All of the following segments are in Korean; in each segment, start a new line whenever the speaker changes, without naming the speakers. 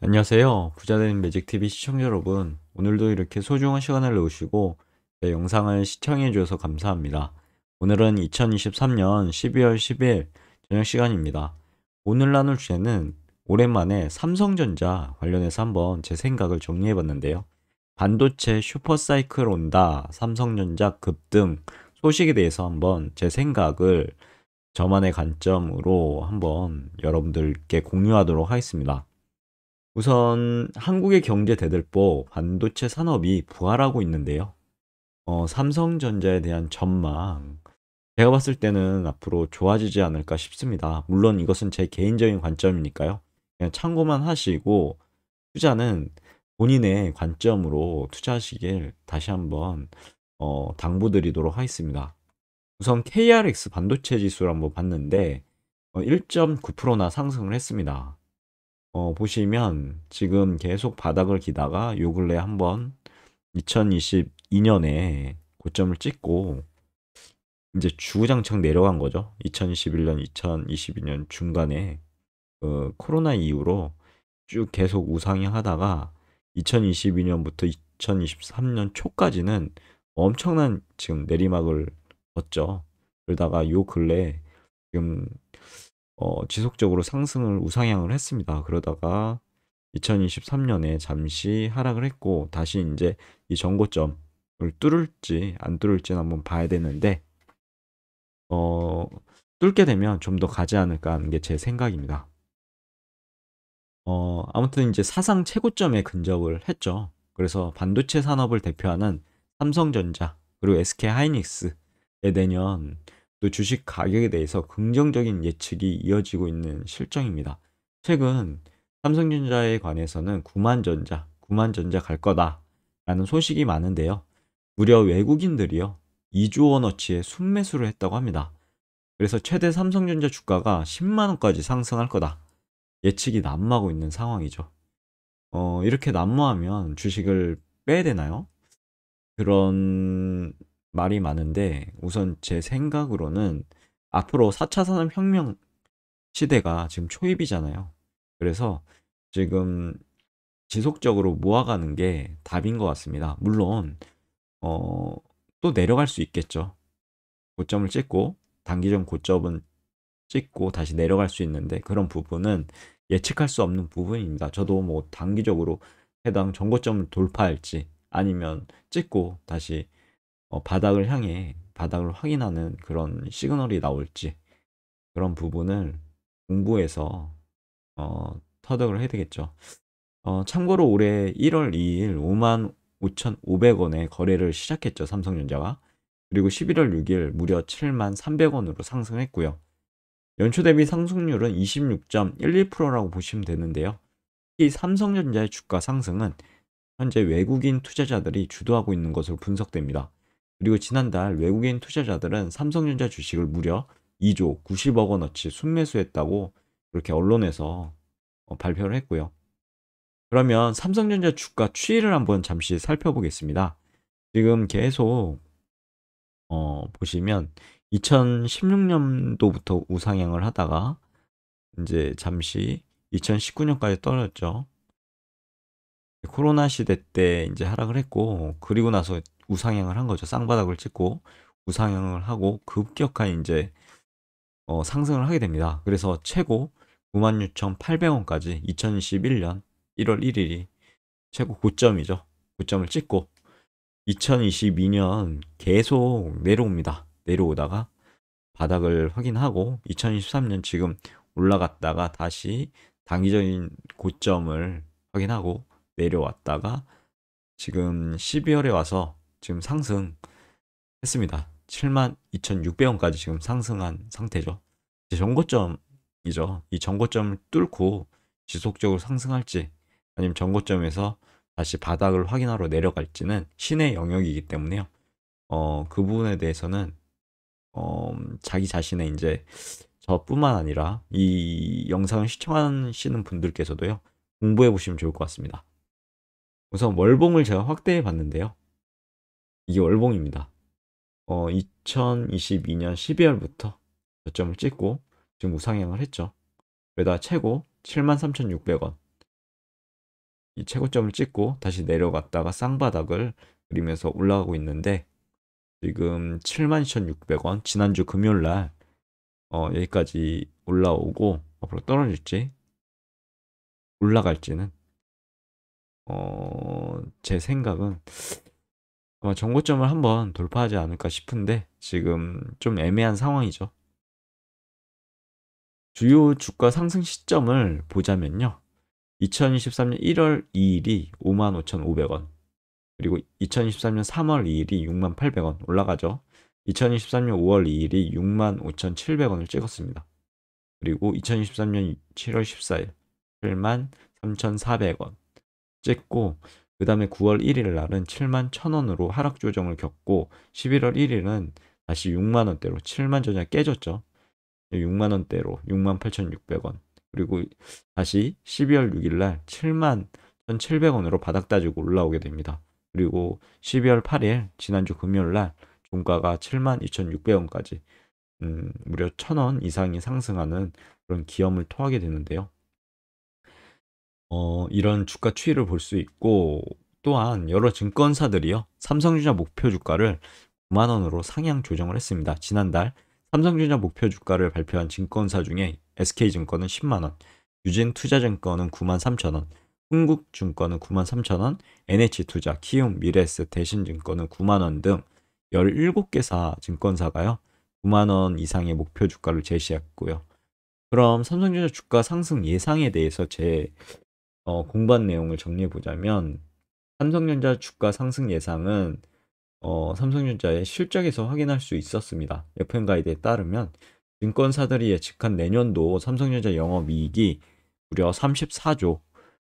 안녕하세요. 부자되는 매직TV 시청자 여러분. 오늘도 이렇게 소중한 시간을 내오시고 제 영상을 시청해주셔서 감사합니다. 오늘은 2023년 12월 10일 저녁 시간입니다. 오늘 나눌 주제는 오랜만에 삼성전자 관련해서 한번 제 생각을 정리해봤는데요. 반도체 슈퍼사이클 온다, 삼성전자 급등 소식에 대해서 한번 제 생각을 저만의 관점으로 한번 여러분들께 공유하도록 하겠습니다. 우선 한국의 경제 대들보 반도체 산업이 부활하고 있는데요. 어, 삼성전자에 대한 전망 제가 봤을 때는 앞으로 좋아지지 않을까 싶습니다. 물론 이것은 제 개인적인 관점이니까요. 그냥 참고만 하시고 투자는 본인의 관점으로 투자하시길 다시 한번 어, 당부드리도록 하겠습니다. 우선 KRX 반도체 지수를 한번 봤는데 1.9%나 어, 상승을 했습니다. 어, 보시면 지금 계속 바닥을 기다가 요 근래 한번 2022년에 고점을 찍고 이제 주구장창 내려간 거죠. 2021년, 2022년 중간에 그 코로나 이후로 쭉 계속 우상향하다가 2022년부터 2023년 초까지는 엄청난 지금 내리막을 걷죠. 그러다가 요 근래 지금 어, 지속적으로 상승을 우상향을 했습니다. 그러다가 2023년에 잠시 하락을 했고 다시 이제 이 전고점을 뚫을지 안 뚫을지는 한번 봐야 되는데 어, 뚫게 되면 좀 더 가지 않을까 하는 게 제 생각입니다. 어, 아무튼 이제 사상 최고점에 근접을 했죠. 그래서 반도체 산업을 대표하는 삼성전자 그리고 SK 하이닉스의 내년 또 주식 가격에 대해서 긍정적인 예측이 이어지고 있는 실정입니다. 최근 삼성전자에 관해서는 구만전자구만전자갈 거다 라는 소식이 많은데요. 무려 외국인들이요. 2조 원어치의 순매수를 했다고 합니다. 그래서 최대 삼성전자 주가가 10만원까지 상승할 거다. 예측이 난무하고 있는 상황이죠. 어, 이렇게 난무하면 주식을 빼야 되나요? 그런 말이 많은데 우선 제 생각으로는 앞으로 4차 산업혁명 시대가 지금 초입이잖아요. 그래서 지금 지속적으로 모아가는 게 답인 것 같습니다. 물론 어, 또 내려갈 수 있겠죠. 고점을 찍고 단기적 고점은 찍고 다시 내려갈 수 있는데 그런 부분은 예측할 수 없는 부분입니다. 저도 뭐 단기적으로 해당 전고점을 돌파할지 아니면 찍고 다시 어, 바닥을 향해 바닥을 확인하는 그런 시그널이 나올지 그런 부분을 공부해서 어, 터득을 해야 되겠죠. 어, 참고로 올해 1월 2일 5만 5,500원에 거래를 시작했죠. 삼성전자가. 그리고 11월 6일 무려 7만 300원으로 상승했고요. 연초 대비 상승률은 26.11%라고 보시면 되는데요. 이 삼성전자의 주가 상승은 현재 외국인 투자자들이 주도하고 있는 것으로 분석됩니다. 그리고 지난달 외국인 투자자들은 삼성전자 주식을 무려 2조 90억 원어치 순매수했다고 그렇게 언론에서 어, 발표를 했고요. 그러면 삼성전자 주가 추이를 한번 잠시 살펴보겠습니다. 지금 계속 어, 보시면 2016년도부터 우상향을 하다가 이제 잠시 2019년까지 떨어졌죠. 코로나 시대 때 이제 하락을 했고 그리고 나서 우상향을 한 거죠. 쌍바닥을 찍고 우상향을 하고 급격한 이제 어, 상승을 하게 됩니다. 그래서 최고 96,800원까지 2021년 1월 1일이 최고 고점이죠. 고점을 찍고 2022년 계속 내려옵니다. 내려오다가 바닥을 확인하고 2023년 지금 올라갔다가 다시 단기적인 고점을 확인하고 내려왔다가 지금 12월에 와서 지금 상승했습니다. 72,600원까지 지금 상승한 상태죠. 이제 전고점이죠. 이 전고점을 뚫고 지속적으로 상승할지 아니면 전고점에서 다시 바닥을 확인하러 내려갈지는 신의 영역이기 때문에요. 어, 그 부분에 대해서는 어, 자기 자신의 이제 저뿐만 아니라 이 영상을 시청하시는 분들께서도요 공부해 보시면 좋을 것 같습니다. 우선 월봉을 제가 확대해 봤는데요. 이게 월봉입니다. 어, 2022년 12월부터 저점을 찍고 지금 우상향을 했죠. 그러다 최고 73,600원 이 최고점을 찍고 다시 내려갔다가 쌍바닥을 그리면서 올라가고 있는데 지금 72,600원 지난주 금요일날 어, 여기까지 올라오고 앞으로 떨어질지 올라갈지는 어, 제 생각은 어, 정고점을 한번 돌파하지 않을까 싶은데 지금 좀 애매한 상황이죠. 주요 주가 상승 시점을 보자면요. 2023년 1월 2일이 55,500원 그리고 2023년 3월 2일이 6,800원 8 올라가죠. 2023년 5월 2일이 65,700원을 찍었습니다. 그리고 2023년 7월 14일 73,400원 찍고 그 다음에 9월 1일 날은 7만 1 0원으로 하락 조정을 겪고 11월 1일은 다시 6만원대로 7만 전이 깨졌죠. 6만원대로 6만 8,600원 그리고 다시 12월 6일 날 7만 1,700원으로 바닥 따지고 올라오게 됩니다. 그리고 12월 8일 지난주 금요일 날 종가가 7만 2,600원까지 음, 무려 1,000원 이상이 상승하는 그런 기염을 토하게 되는데요. 어, 이런 주가 추이를 볼 수 있고 또한 여러 증권사들이요 삼성전자 목표 주가를 9만원으로 상향 조정을 했습니다. 지난달 삼성전자 목표 주가를 발표한 증권사 중에 SK증권은 10만원, 유진투자증권은 9만 3천원, 흥국증권은 9만 3천원, NH투자, 키움, 미래에셋, 대신증권은 9만원 등 17개사 증권사가요 9만원 이상의 목표 주가를 제시했고요. 그럼 삼성전자 주가 상승 예상에 대해서 제 어, 공부한 내용을 정리해 보자면 삼성전자 주가 상승 예상은 어, 삼성전자의 실적에서 확인할 수 있었습니다. FM 가이드에 따르면 증권사들이 예측한 내년도 삼성전자 영업이익이 무려 34조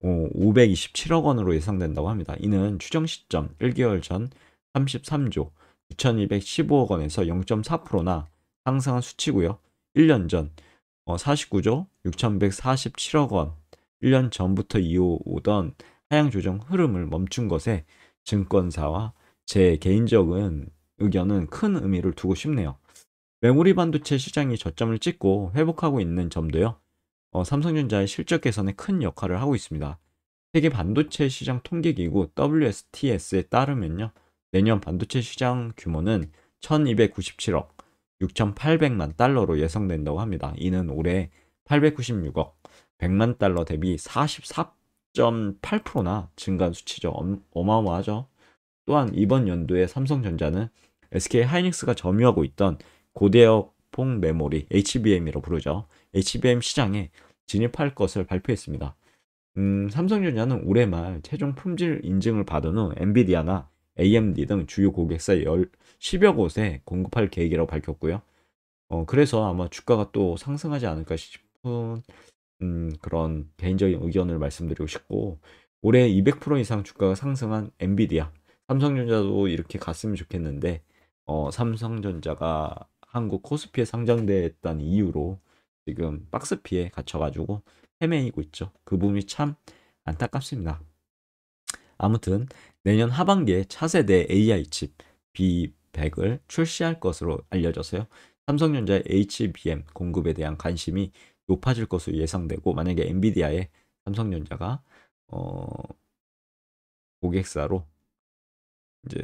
527억 어, 원으로 예상된다고 합니다. 이는 추정 시점 1개월 전 33조 9,215억 원에서 0.4%나 상승한 수치고요. 1년 전 49조 어, 6,147억 원 1년 전부터 이어오던 하향 조정 흐름을 멈춘 것에 증권사와 제 개인적인 의견은 큰 의미를 두고 싶네요. 메모리 반도체 시장이 저점을 찍고 회복하고 있는 점도요. 어, 삼성전자의 실적 개선에 큰 역할을 하고 있습니다. 세계 반도체 시장 통계기구 WSTS에 따르면요. 내년 반도체 시장 규모는 1297억 6800만 달러로 예상된다고 합니다. 이는 올해 896억 100만 달러 대비 44.8%나 증가한 수치죠. 어마어마하죠. 또한 이번 연도에 삼성전자는 SK 하이닉스가 점유하고 있던 고대역 폭 메모리 HBM이라고 부르죠. HBM 시장에 진입할 것을 발표했습니다. 음, 삼성전자는 올해 말 최종 품질 인증을 받은 후 엔비디아나 AMD 등 주요 고객사 10여 곳에 공급할 계획이라고 밝혔고요. 어, 그래서 아마 주가가 또 상승하지 않을까 싶은 음, 그런 개인적인 의견을 말씀드리고 싶고 올해 200% 이상 주가가 상승한 엔비디아, 삼성전자도 이렇게 갔으면 좋겠는데 어, 삼성전자가 한국 코스피에 상장됐다는 이유로 지금 박스피에 갇혀가지고 헤매이고 있죠. 그 부분이 참 안타깝습니다. 아무튼 내년 하반기에 차세대 AI 칩 B100을 출시할 것으로 알려져서요. 삼성전자의 HBM 공급에 대한 관심이 높아질 것으로 예상되고 만약에 엔비디아의 삼성전자가 어 고객사로 이제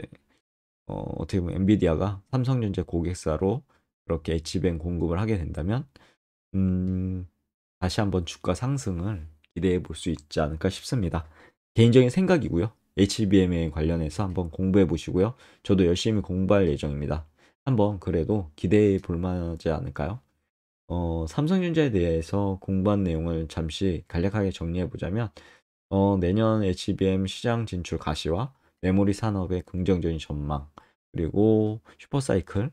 어 어떻게 보면 엔비디아가 삼성전자 고객사로 그렇게 H뱅 공급을 하게 된다면 음 다시 한번 주가 상승을 기대해 볼 수 있지 않을까 싶습니다. 개인적인 생각이고요. HBM에 관련해서 한번 공부해 보시고요. 저도 열심히 공부할 예정입니다. 한번 그래도 기대해 볼 만하지 않을까요? 어, 삼성전자에 대해서 공부한 내용을 잠시 간략하게 정리해 보자면 어, 내년 HBM 시장 진출 가시와 메모리 산업의 긍정적인 전망 그리고 슈퍼사이클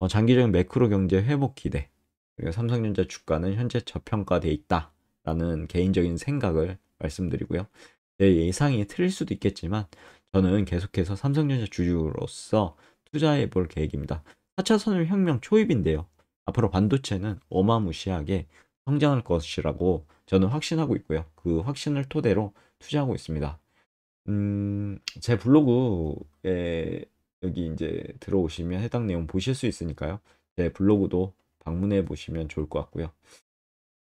어, 장기적인 매크로 경제 회복 기대 그리고 삼성전자 주가는 현재 저평가되어 있다라는 개인적인 생각을 말씀드리고요. 내 예상이 틀릴 수도 있겠지만 저는 계속해서 삼성전자 주주로서 투자해 볼 계획입니다. 4차 산업혁명 초입인데요. 앞으로 반도체는 어마무시하게 성장할 것이라고 저는 확신하고 있고요. 그 확신을 토대로 투자하고 있습니다. 음, 제 블로그에 여기 이제 들어오시면 해당 내용 보실 수 있으니까요. 제 블로그도 방문해 보시면 좋을 것 같고요.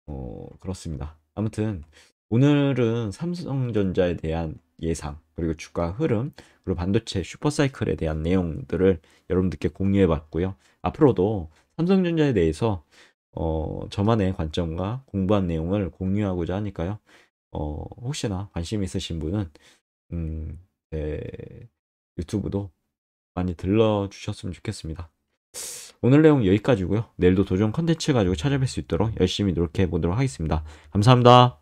어, 그렇습니다. 아무튼 오늘은 삼성전자에 대한 예상, 그리고 주가 흐름, 그리고 반도체 슈퍼사이클에 대한 내용들을 여러분들께 공유해 봤고요. 앞으로도 삼성전자에 대해서 어, 저만의 관점과 공부한 내용을 공유하고자 하니까요. 어, 혹시나 관심 있으신 분은 음, 네, 유튜브도 많이 들러주셨으면 좋겠습니다. 오늘 내용 여기까지고요. 내일도 도전 컨텐츠 가지고 찾아뵐 수 있도록 열심히 노력해 보도록 하겠습니다. 감사합니다.